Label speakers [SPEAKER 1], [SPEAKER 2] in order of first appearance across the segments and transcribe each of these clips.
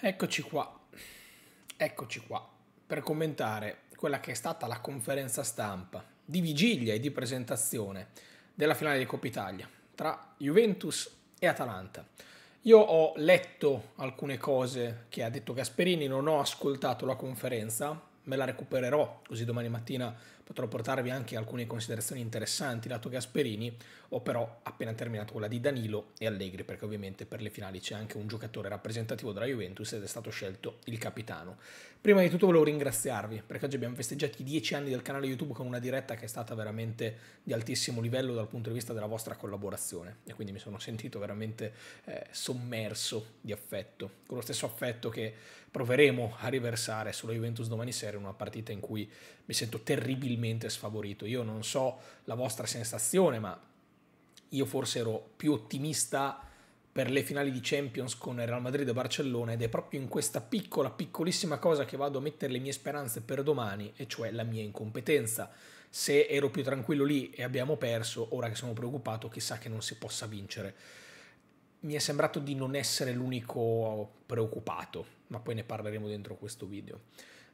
[SPEAKER 1] Eccoci qua, eccoci qua, per commentare quella che è stata la conferenza stampa di vigilia e di presentazione della finale di Coppa Italia tra Juventus e Atalanta. Io ho letto alcune cose che ha detto Gasperini, non ho ascoltato la conferenza, me la recupererò così domani mattina potrò portarvi anche alcune considerazioni interessanti lato Gasperini, ho però appena terminato quella di Danilo e Allegri, perché ovviamente per le finali c'è anche un giocatore rappresentativo della Juventus ed è stato scelto il capitano. Prima di tutto volevo ringraziarvi, perché oggi abbiamo festeggiato i dieci anni del canale YouTube con una diretta che è stata veramente di altissimo livello dal punto di vista della vostra collaborazione e quindi mi sono sentito veramente eh, sommerso di affetto, con lo stesso affetto che proveremo a riversare sulla Juventus domani sera in una partita in cui mi sento terribilmente sfavorito. Io non so la vostra sensazione, ma io forse ero più ottimista per le finali di Champions con Real Madrid e Barcellona ed è proprio in questa piccola, piccolissima cosa che vado a mettere le mie speranze per domani, e cioè la mia incompetenza. Se ero più tranquillo lì e abbiamo perso, ora che sono preoccupato, chissà che non si possa vincere. Mi è sembrato di non essere l'unico preoccupato, ma poi ne parleremo dentro questo video.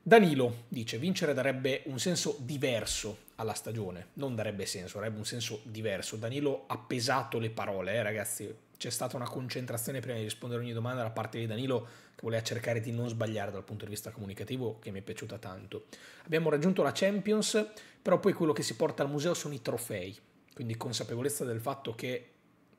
[SPEAKER 1] Danilo dice vincere darebbe un senso diverso alla stagione, non darebbe senso, darebbe un senso diverso. Danilo ha pesato le parole, eh, ragazzi, c'è stata una concentrazione prima di rispondere a ogni domanda da parte di Danilo che voleva cercare di non sbagliare dal punto di vista comunicativo che mi è piaciuta tanto. Abbiamo raggiunto la Champions, però poi quello che si porta al museo sono i trofei, quindi consapevolezza del fatto che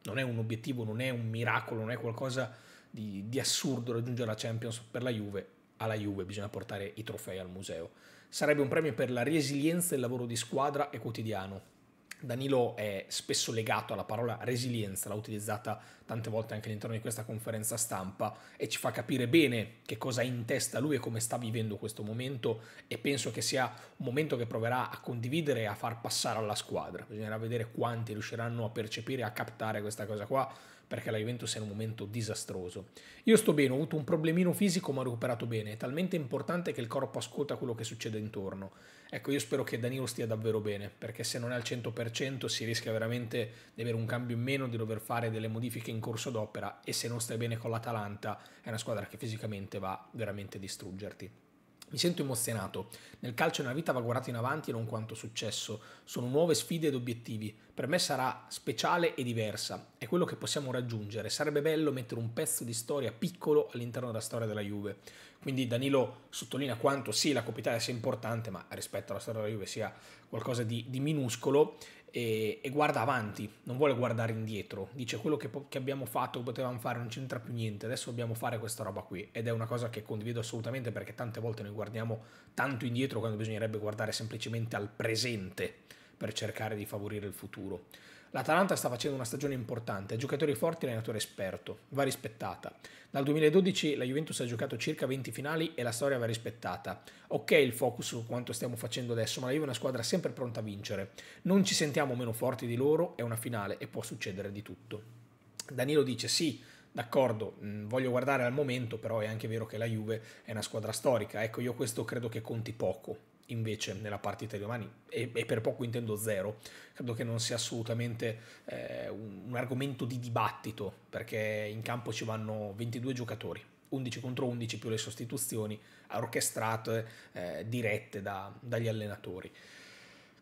[SPEAKER 1] non è un obiettivo, non è un miracolo, non è qualcosa di, di assurdo raggiungere la Champions per la Juve, alla Juve, bisogna portare i trofei al museo. Sarebbe un premio per la resilienza, e il lavoro di squadra e quotidiano. Danilo è spesso legato alla parola resilienza, l'ha utilizzata tante volte anche all'interno di questa conferenza stampa e ci fa capire bene che cosa ha in testa lui e come sta vivendo questo momento e penso che sia un momento che proverà a condividere e a far passare alla squadra. Bisognerà vedere quanti riusciranno a percepire e a captare questa cosa qua perché la Juventus è in un momento disastroso. Io sto bene, ho avuto un problemino fisico ma ho recuperato bene, è talmente importante che il corpo ascolta quello che succede intorno. Ecco, io spero che Danilo stia davvero bene, perché se non è al 100% si rischia veramente di avere un cambio in meno, di dover fare delle modifiche in corso d'opera e se non stai bene con l'Atalanta è una squadra che fisicamente va veramente a distruggerti. Mi sento emozionato. Nel calcio nella vita va guardato in avanti e non quanto successo. Sono nuove sfide ed obiettivi. Per me sarà speciale e diversa. È quello che possiamo raggiungere. Sarebbe bello mettere un pezzo di storia piccolo all'interno della storia della Juve. Quindi Danilo sottolinea quanto sì, la Coppa Italia sia importante, ma rispetto alla storia della Juve sia qualcosa di, di minuscolo e, e, guarda avanti, non vuole guardare indietro. Dice quello che, che abbiamo fatto, che potevamo fare, non c'entra più niente, adesso dobbiamo fare questa roba qui. Ed è una cosa che condivido assolutamente perché tante volte noi guardiamo tanto indietro quando bisognerebbe guardare semplicemente al presente per cercare di favorire il futuro. L'Atalanta sta facendo una stagione importante, ha giocatori forti e allenatore esperto, va rispettata. Dal 2012 la Juventus ha giocato circa 20 finali e la storia va rispettata. Ok il focus su quanto stiamo facendo adesso, ma la Juve è una squadra sempre pronta a vincere. Non ci sentiamo meno forti di loro, è una finale e può succedere di tutto. Danilo dice sì, d'accordo, mm, voglio guardare al momento, però è anche vero che la Juve è una squadra storica. Ecco, io questo credo che conti poco invece nella partita di domani e, e, per poco intendo zero credo che non sia assolutamente eh, un, un, argomento di dibattito perché in campo ci vanno 22 giocatori 11 contro 11 più le sostituzioni orchestrate eh, dirette da, dagli allenatori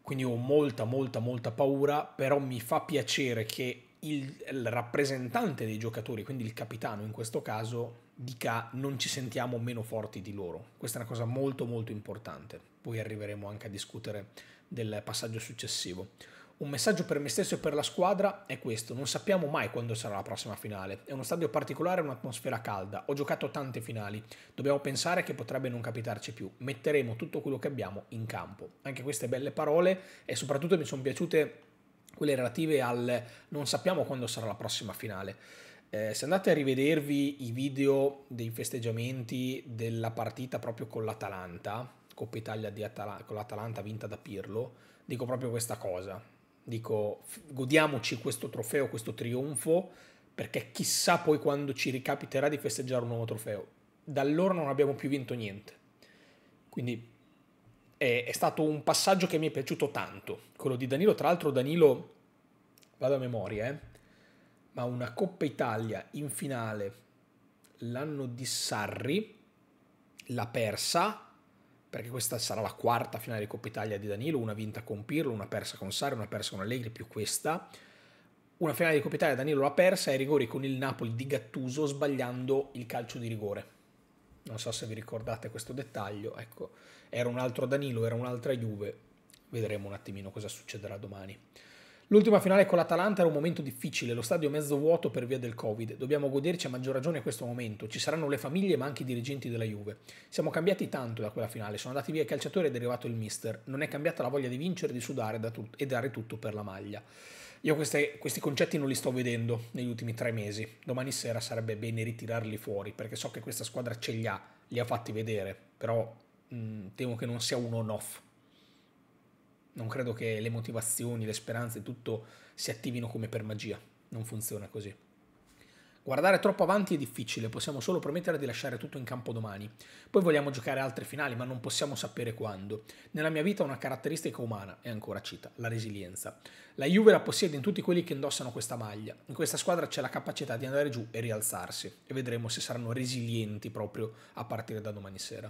[SPEAKER 1] quindi ho molta molta molta paura però mi fa piacere che il, il rappresentante dei giocatori quindi il capitano in questo caso dica non ci sentiamo meno forti di loro questa è una cosa molto molto importante poi arriveremo anche a discutere del passaggio successivo. Un messaggio per me stesso e per la squadra è questo, non sappiamo mai quando sarà la prossima finale, è uno stadio particolare un'atmosfera calda, ho giocato tante finali, dobbiamo pensare che potrebbe non capitarci più, metteremo tutto quello che abbiamo in campo. Anche queste belle parole e soprattutto mi sono piaciute quelle relative al non sappiamo quando sarà la prossima finale. Eh, se andate a rivedervi i video dei festeggiamenti della partita proprio con l'Atalanta, Coppa Italia Atala- con l'Atalanta vinta da Pirlo, dico proprio questa cosa. Dico godiamoci questo trofeo, questo trionfo, perché chissà poi quando ci ricapiterà di festeggiare un nuovo trofeo. Da allora non abbiamo più vinto niente. Quindi è, è stato un passaggio che mi è piaciuto tanto. Quello di Danilo, tra l'altro Danilo, vado a memoria, eh? ma una Coppa Italia in finale l'anno di Sarri, l'ha persa perché questa sarà la quarta finale di Coppa Italia di Danilo, una vinta con Pirlo, una persa con Sari, una persa con Allegri, più questa. Una finale di Coppa Italia Danilo l'ha persa ai rigori con il Napoli di Gattuso sbagliando il calcio di rigore. Non so se vi ricordate questo dettaglio, ecco, era un altro Danilo, era un'altra Juve. Vedremo un attimino cosa succederà domani. L'ultima finale con l'Atalanta era un momento difficile, lo stadio mezzo vuoto per via del Covid. Dobbiamo goderci a maggior ragione questo momento. Ci saranno le famiglie ma anche i dirigenti della Juve. Siamo cambiati tanto da quella finale, sono andati via i calciatori ed è arrivato il mister. Non è cambiata la voglia di vincere, di sudare e dare tutto per la maglia. Io queste, questi concetti non li sto vedendo negli ultimi tre mesi. Domani sera sarebbe bene ritirarli fuori perché so che questa squadra ce li ha, li ha fatti vedere, però mh, mm, temo che non sia un on-off non credo che le motivazioni, le speranze, tutto si attivino come per magia. Non funziona così. Guardare troppo avanti è difficile, possiamo solo promettere di lasciare tutto in campo domani. Poi vogliamo giocare altre finali, ma non possiamo sapere quando. Nella mia vita una caratteristica umana, è ancora cita, la resilienza. La Juve la possiede in tutti quelli che indossano questa maglia. In questa squadra c'è la capacità di andare giù e rialzarsi e vedremo se saranno resilienti proprio a partire da domani sera.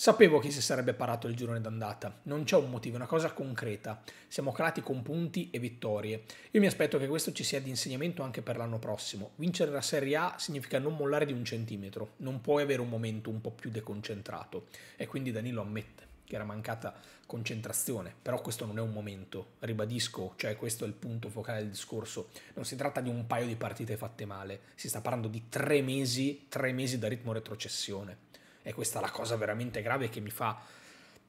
[SPEAKER 1] Sapevo che si sarebbe parato il girone d'andata, non c'è un motivo, è una cosa concreta. Siamo calati con punti e vittorie. Io mi aspetto che questo ci sia di insegnamento anche per l'anno prossimo. Vincere la Serie A significa non mollare di un centimetro, non puoi avere un momento un po' più deconcentrato e quindi Danilo ammette che era mancata concentrazione, però questo non è un momento, ribadisco, cioè questo è il punto focale del discorso, non si tratta di un paio di partite fatte male, si sta parlando di tre mesi, tre mesi da ritmo retrocessione e questa è la cosa veramente grave che mi fa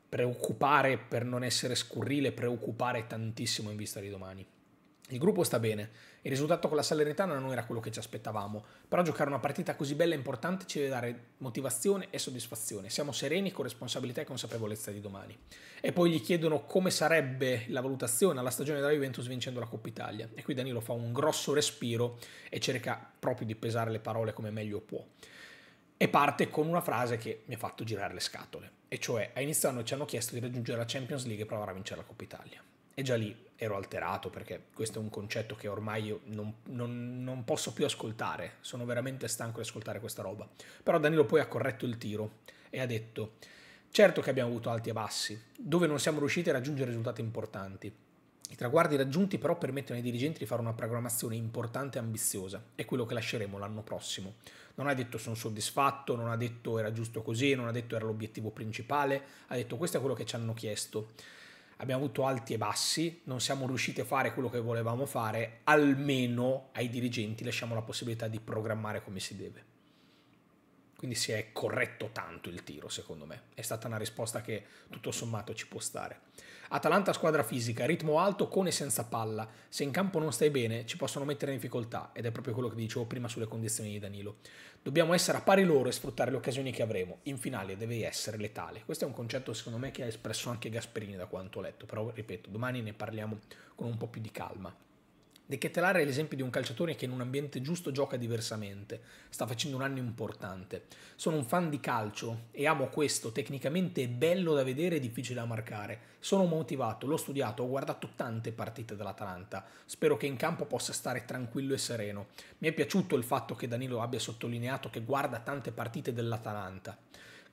[SPEAKER 1] preoccupare per non essere scurrile, preoccupare tantissimo in vista di domani. Il gruppo sta bene, il risultato con la Salernitana non era quello che ci aspettavamo, però giocare una partita così bella e importante ci deve dare motivazione e soddisfazione. Siamo sereni con responsabilità e consapevolezza di domani. E poi gli chiedono come sarebbe la valutazione alla stagione della Juventus vincendo la Coppa Italia. E qui Danilo fa un grosso respiro e cerca proprio di pesare le parole come meglio può. E parte con una frase che mi ha fatto girare le scatole, e cioè a inizio anno ci hanno chiesto di raggiungere la Champions League e provare a vincere la Coppa Italia e già lì ero alterato perché questo è un concetto che ormai io non, non, non, posso più ascoltare, sono veramente stanco di ascoltare questa roba. Però Danilo poi ha corretto il tiro e ha detto, certo che abbiamo avuto alti e bassi, dove non siamo riusciti a raggiungere risultati importanti. I traguardi raggiunti però permettono ai dirigenti di fare una programmazione importante e ambiziosa, è quello che lasceremo l'anno prossimo. Non ha detto sono soddisfatto, non ha detto era giusto così, non ha detto era l'obiettivo principale, ha detto questo è quello che ci hanno chiesto abbiamo avuto alti e bassi, non siamo riusciti a fare quello che volevamo fare, almeno ai dirigenti lasciamo la possibilità di programmare come si deve. Quindi si è corretto tanto il tiro, secondo me. È stata una risposta che tutto sommato ci può stare. Atalanta squadra fisica, ritmo alto con e senza palla. Se in campo non stai bene ci possono mettere in difficoltà ed è proprio quello che dicevo prima sulle condizioni di Danilo. Dobbiamo essere a pari loro e sfruttare le occasioni che avremo. In finale devi essere letale. Questo è un concetto secondo me che ha espresso anche Gasperini da quanto ho letto, però ripeto, domani ne parliamo con un po' più di calma. De Kettelare è l'esempio di un calciatore che in un ambiente giusto gioca diversamente, sta facendo un anno importante. Sono un fan di calcio e amo questo, tecnicamente è bello da vedere e difficile da marcare. Sono motivato, l'ho studiato, ho guardato tante partite dell'Atalanta, spero che in campo possa stare tranquillo e sereno. Mi è piaciuto il fatto che Danilo abbia sottolineato che guarda tante partite dell'Atalanta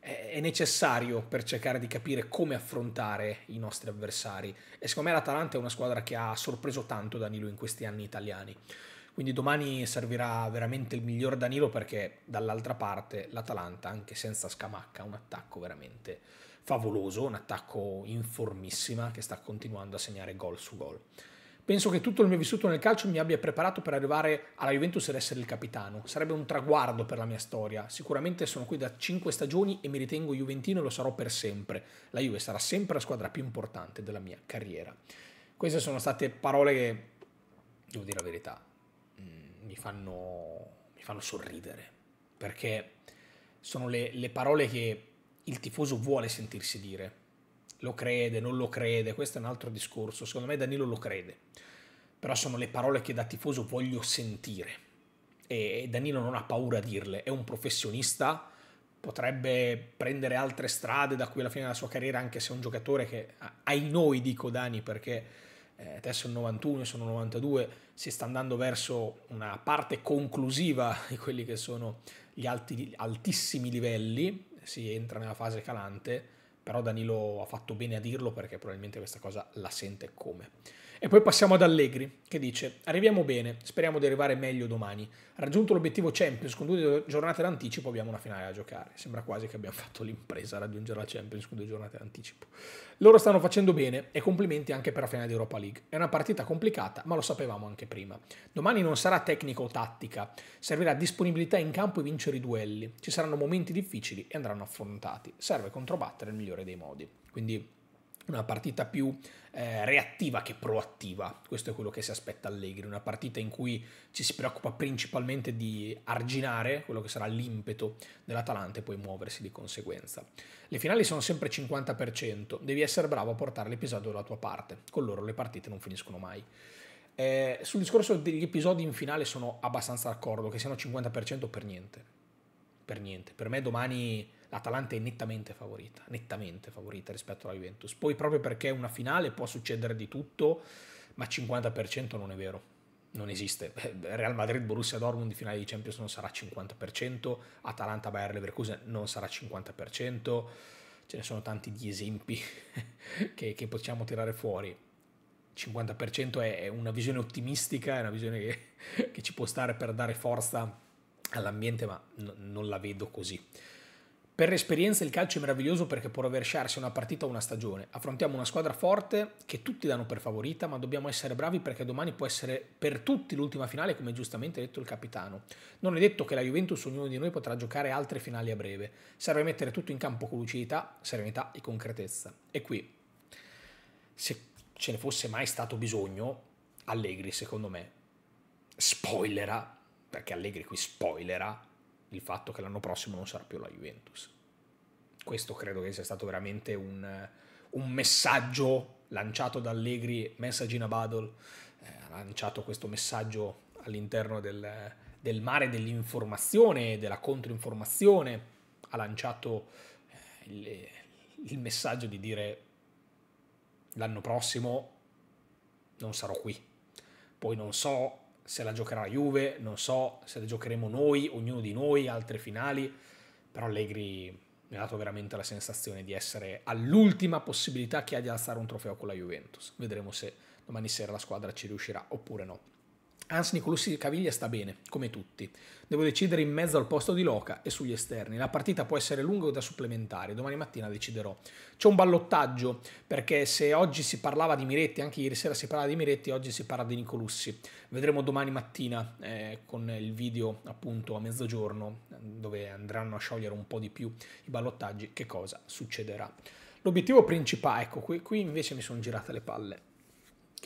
[SPEAKER 1] è necessario per cercare di capire come affrontare i nostri avversari e secondo me l'Atalanta è una squadra che ha sorpreso tanto Danilo in questi anni italiani. Quindi domani servirà veramente il miglior Danilo perché dall'altra parte l'Atalanta, anche senza Scamacca, ha un attacco veramente favoloso, un attacco in formissima che sta continuando a segnare gol su gol penso che tutto il mio vissuto nel calcio mi abbia preparato per arrivare alla Juventus ed essere il capitano. Sarebbe un traguardo per la mia storia. Sicuramente sono qui da cinque stagioni e mi ritengo juventino e lo sarò per sempre. La Juve sarà sempre la squadra più importante della mia carriera. Queste sono state parole che, devo dire la verità, mm, mi fanno, mi fanno sorridere. Perché sono le, le parole che il tifoso vuole sentirsi dire lo crede, non lo crede, questo è un altro discorso, secondo me Danilo lo crede, però sono le parole che da tifoso voglio sentire e Danilo non ha paura a dirle, è un professionista, potrebbe prendere altre strade da qui alla fine della sua carriera, anche se è un giocatore che ai noi dico Dani perché eh, adesso è il 91, sono 92, si sta andando verso una parte conclusiva di quelli che sono gli alti, altissimi livelli, si entra nella fase calante però Danilo ha fatto bene a dirlo perché probabilmente questa cosa la sente come. E poi passiamo ad Allegri che dice arriviamo bene, speriamo di arrivare meglio domani. Raggiunto l'obiettivo Champions con due giornate d'anticipo abbiamo una finale da giocare. Sembra quasi che abbiamo fatto l'impresa a raggiungere la Champions con due giornate d'anticipo. Loro stanno facendo bene e complimenti anche per la finale di Europa League. È una partita complicata ma lo sapevamo anche prima. Domani non sarà tecnica o tattica, servirà disponibilità in campo e vincere i duelli. Ci saranno momenti difficili e andranno affrontati. Serve controbattere il migliore migliore dei modi. Quindi una partita più eh, reattiva che proattiva, questo è quello che si aspetta Allegri, una partita in cui ci si preoccupa principalmente di arginare quello che sarà l'impeto dell'Atalanta e poi muoversi di conseguenza. Le finali sono sempre 50%, devi essere bravo a portare l'episodio dalla tua parte, con loro le partite non finiscono mai. Eh, sul discorso degli episodi in finale sono abbastanza d'accordo, che siano 50% per niente, per niente, per me domani l'Atalanta è nettamente favorita, nettamente favorita rispetto alla Juventus. Poi proprio perché una finale può succedere di tutto, ma 50% non è vero. Non esiste. Eh, Real Madrid, Borussia Dortmund di finale di Champions non sarà 50%, Atalanta, Bayern Leverkusen non sarà 50%. Ce ne sono tanti di esempi che, che possiamo tirare fuori. 50% è una visione ottimistica, è una visione che, che ci può stare per dare forza all'ambiente, ma no, non la vedo così. Per esperienza il calcio è meraviglioso perché può rovesciarsi una partita o una stagione. Affrontiamo una squadra forte che tutti danno per favorita, ma dobbiamo essere bravi perché domani può essere per tutti l'ultima finale, come giustamente ha detto il capitano. Non è detto che la Juventus ognuno di noi potrà giocare altre finali a breve. Serve mettere tutto in campo con lucidità, serenità e concretezza. E qui, se ce ne fosse mai stato bisogno, Allegri, secondo me, spoilera, perché Allegri qui spoilera il fatto che l'anno prossimo non sarà più la Juventus. Questo credo che sia stato veramente un, un messaggio lanciato da Allegri, message in a battle, eh, ha lanciato questo messaggio all'interno del, del mare dell'informazione, della controinformazione, ha lanciato eh, il, il messaggio di dire l'anno prossimo non sarò qui. Poi non so se la giocherà la Juve, non so se la giocheremo noi, ognuno di noi, altre finali, però Allegri mi ha dato veramente la sensazione di essere all'ultima possibilità che ha di alzare un trofeo con la Juventus. Vedremo se domani sera la squadra ci riuscirà oppure no. Hans Nicolussi Caviglia sta bene, come tutti. Devo decidere in mezzo al posto di Loca e sugli esterni. La partita può essere lunga o da supplementare, domani mattina deciderò. C'è un ballottaggio, perché se oggi si parlava di Miretti, anche ieri sera si parlava di Miretti, oggi si parla di Nicolussi. Vedremo domani mattina eh, con il video appunto a mezzogiorno, dove andranno a sciogliere un po' di più i ballottaggi, che cosa succederà. L'obiettivo principale, ecco qui, qui invece mi sono girate le palle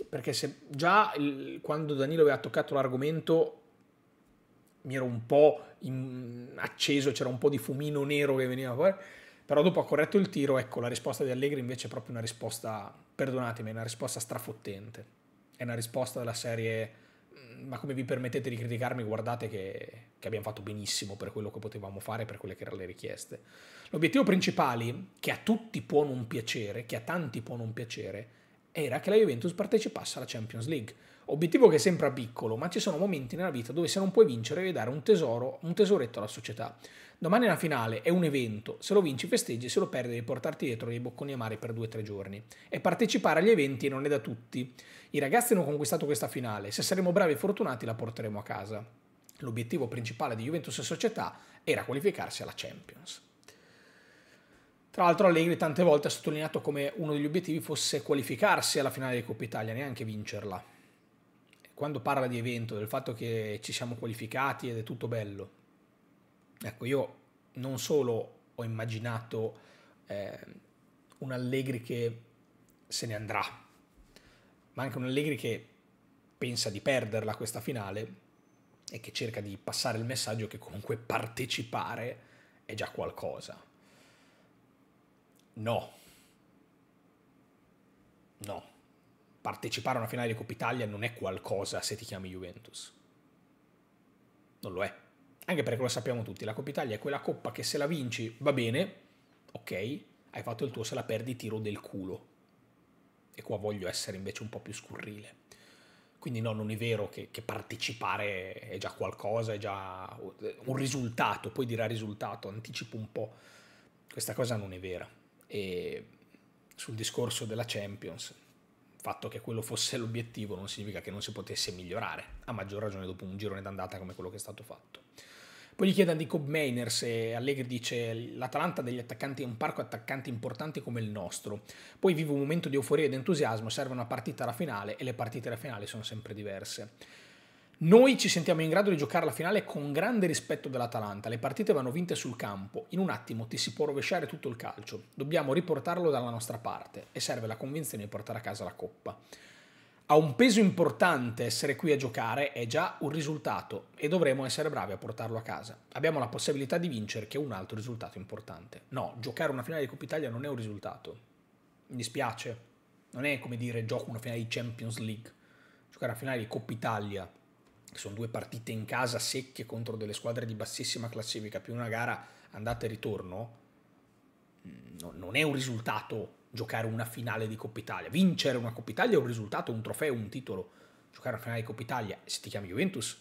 [SPEAKER 1] perché se già il, quando Danilo aveva toccato l'argomento mi ero un po' in, acceso, c'era un po' di fumino nero che veniva fuori, però dopo ha corretto il tiro, ecco la risposta di Allegri invece è proprio una risposta, perdonatemi, è una risposta strafottente, è una risposta della serie, mm, ma come vi permettete di criticarmi, guardate che, che abbiamo fatto benissimo per quello che potevamo fare, per quelle che erano le richieste. L'obiettivo principale, che a tutti può non piacere, che a tanti può non piacere, era che la Juventus partecipasse alla Champions League. Obiettivo che sembra piccolo, ma ci sono momenti nella vita dove se non puoi vincere devi dare un tesoro, un tesoretto alla società. Domani è una finale, è un evento, se lo vinci festeggi, se lo perdi devi portarti dietro dei bocconi amari per due o tre giorni. E partecipare agli eventi non è da tutti. I ragazzi hanno conquistato questa finale, se saremo bravi e fortunati la porteremo a casa. L'obiettivo principale di Juventus e Società era qualificarsi alla Champions. Tra l'altro Allegri tante volte ha sottolineato come uno degli obiettivi fosse qualificarsi alla finale di Coppa Italia, neanche vincerla. Quando parla di evento, del fatto che ci siamo qualificati ed è tutto bello. Ecco, io non solo ho immaginato eh, un Allegri che se ne andrà, ma anche un Allegri che pensa di perderla questa finale e che cerca di passare il messaggio che comunque partecipare è già qualcosa No. No. Partecipare a una finale di Coppa Italia non è qualcosa se ti chiami Juventus. Non lo è. Anche perché lo sappiamo tutti, la Coppa Italia è quella coppa che se la vinci va bene, ok, hai fatto il tuo, se la perdi tiro del culo. E qua voglio essere invece un po' più scurrile. Quindi no, non è vero che, che partecipare è già qualcosa, è già un risultato, poi dirà risultato, anticipo un po'. Questa cosa non è vera e sul discorso della Champions, il fatto che quello fosse l'obiettivo non significa che non si potesse migliorare, a maggior ragione dopo un girone d'andata come quello che è stato fatto. Poi gli chiedono di Cobb Mainer se Allegri dice l'Atalanta degli attaccanti è un parco attaccanti importante come il nostro. Poi vive un momento di euforia ed entusiasmo, serve una partita alla finale e le partite alla finale sono sempre diverse. Noi ci sentiamo in grado di giocare la finale con grande rispetto dell'Atalanta, le partite vanno vinte sul campo, in un attimo ti si può rovesciare tutto il calcio, dobbiamo riportarlo dalla nostra parte e serve la convinzione di portare a casa la coppa. Ha un peso importante essere qui a giocare, è già un risultato e dovremo essere bravi a portarlo a casa. Abbiamo la possibilità di vincere che è un altro risultato importante. No, giocare una finale di Coppa Italia non è un risultato. Mi dispiace, non è come dire gioco una finale di Champions League. Giocare una finale di Coppa Italia sono due partite in casa secche contro delle squadre di bassissima classifica più una gara andata e ritorno mm, no, non è un risultato giocare una finale di Coppa Italia vincere una Coppa Italia è un risultato un trofeo un titolo giocare una finale di Coppa Italia se ti chiami Juventus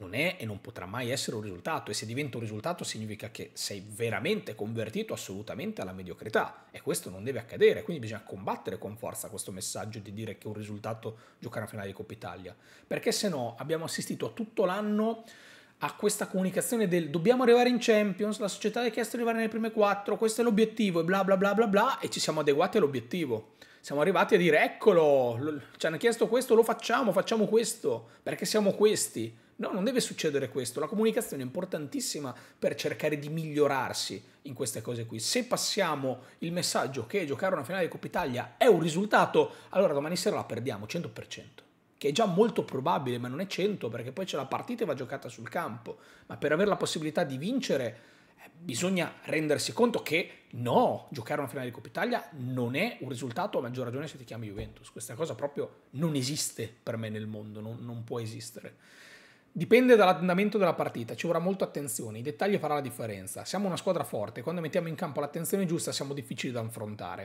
[SPEAKER 1] non è e non potrà mai essere un risultato e se diventa un risultato significa che sei veramente convertito assolutamente alla mediocrità e questo non deve accadere, quindi bisogna combattere con forza questo messaggio di dire che un risultato giocare a finale di Coppa Italia, perché se no abbiamo assistito tutto l'anno a questa comunicazione del dobbiamo arrivare in Champions, la società ha chiesto di arrivare nelle prime quattro, questo è l'obiettivo e bla bla bla bla bla e ci siamo adeguati all'obiettivo siamo arrivati a dire eccolo, ci hanno chiesto questo, lo facciamo, facciamo questo, perché siamo questi. No, non deve succedere questo. La comunicazione è importantissima per cercare di migliorarsi in queste cose qui. Se passiamo il messaggio che giocare una finale di Coppa Italia è un risultato, allora domani sera la perdiamo 100% che è già molto probabile, ma non è 100, perché poi c'è la partita e va giocata sul campo. Ma per avere la possibilità di vincere eh, bisogna rendersi conto che no, giocare una finale di Coppa Italia non è un risultato a maggior ragione se ti chiami Juventus. Questa cosa proprio non esiste per me nel mondo, non, non può esistere. Dipende dall'andamento della partita, ci vorrà molta attenzione, i dettagli farà la differenza. Siamo una squadra forte, quando mettiamo in campo l'attenzione giusta siamo difficili da affrontare.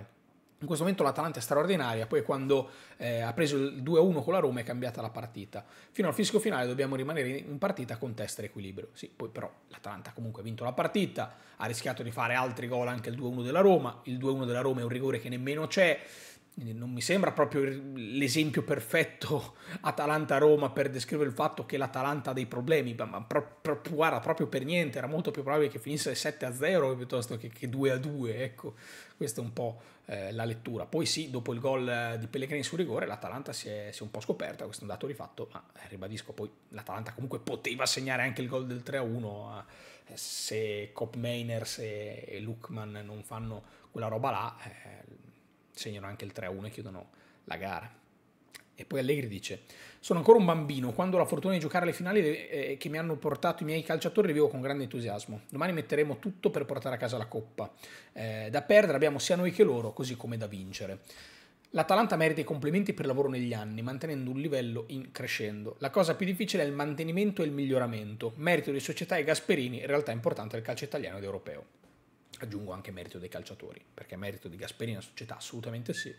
[SPEAKER 1] In questo momento l'Atalanta è straordinaria, poi quando eh, ha preso il 2-1 con la Roma è cambiata la partita. Fino al fisco finale dobbiamo rimanere in partita con testa e equilibrio. Sì, poi però l'Atalanta comunque ha vinto la partita, ha rischiato di fare altri gol anche il 2-1 della Roma, il 2-1 della Roma è un rigore che nemmeno c'è, non mi sembra proprio l'esempio perfetto Atalanta-Roma per descrivere il fatto che l'Atalanta ha dei problemi, ma pro, pro, guarda, proprio per niente, era molto più probabile che finisse 7-0 piuttosto che, che 2-2, ecco, questa è un po' eh, la lettura. Poi sì, dopo il gol eh, di Pellegrini su rigore, l'Atalanta si è, si è, un po' scoperta, questo è un dato di fatto, ma eh, ribadisco, poi l'Atalanta comunque poteva segnare anche il gol del 3-1 eh, se Cop Mainers e, e Lukman non fanno quella roba là. Eh, segnano anche il 3-1 e chiudono la gara. E poi Allegri dice: Sono ancora un bambino. Quando ho la fortuna di giocare alle finali eh, che mi hanno portato i miei calciatori, le vivo con grande entusiasmo. Domani metteremo tutto per portare a casa la coppa. Eh, da perdere abbiamo sia noi che loro, così come da vincere. L'Atalanta merita i complimenti per il lavoro negli anni, mantenendo un livello in crescendo. La cosa più difficile è il mantenimento e il miglioramento. Merito di società e Gasperini, in realtà importante del calcio italiano ed europeo aggiungo anche merito dei calciatori, perché merito di Gasperi nella società assolutamente sì,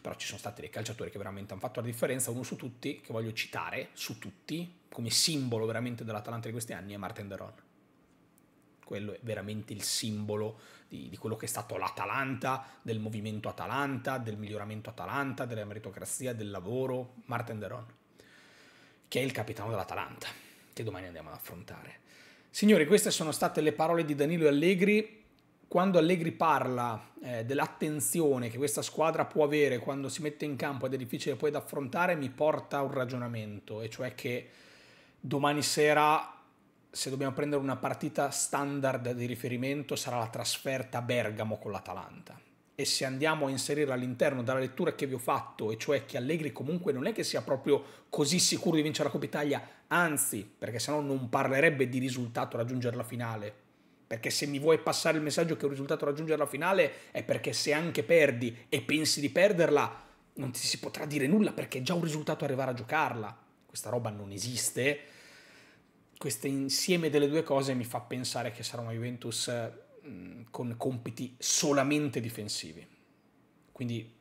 [SPEAKER 1] però ci sono stati dei calciatori che veramente hanno fatto la differenza, uno su tutti, che voglio citare, su tutti, come simbolo veramente dell'Atalanta di questi anni, è Martin Deron. Quello è veramente il simbolo di, di quello che è stato l'Atalanta, del movimento Atalanta, del miglioramento Atalanta, della meritocrazia, del lavoro, Martin Deron, che è il capitano dell'Atalanta, che domani andiamo ad affrontare. Signori, queste sono state le parole di Danilo Allegri quando Allegri parla eh, dell'attenzione che questa squadra può avere quando si mette in campo ed è difficile poi da affrontare, mi porta a un ragionamento, e cioè che domani sera, se dobbiamo prendere una partita standard di riferimento, sarà la trasferta a Bergamo con l'Atalanta. E se andiamo a inserire all'interno della lettura che vi ho fatto, e cioè che Allegri comunque non è che sia proprio così sicuro di vincere la Coppa Italia, anzi, perché sennò non parlerebbe di risultato raggiungere la finale, perché se mi vuoi passare il messaggio che un risultato raggiungere la finale è perché se anche perdi e pensi di perderla, non ti si potrà dire nulla perché è già un risultato arrivare a giocarla. Questa roba non esiste. Questo insieme delle due cose mi fa pensare che sarà una Juventus con compiti solamente difensivi. Quindi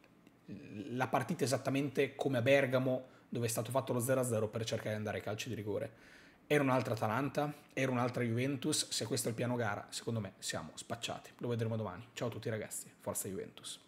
[SPEAKER 1] la partita è esattamente come a Bergamo, dove è stato fatto lo 0-0 per cercare di andare ai calci di rigore era un'altra Atalanta? Era un'altra Juventus? Se questo è il piano gara, secondo me siamo spacciati. Lo vedremo domani. Ciao a tutti ragazzi, forza Juventus.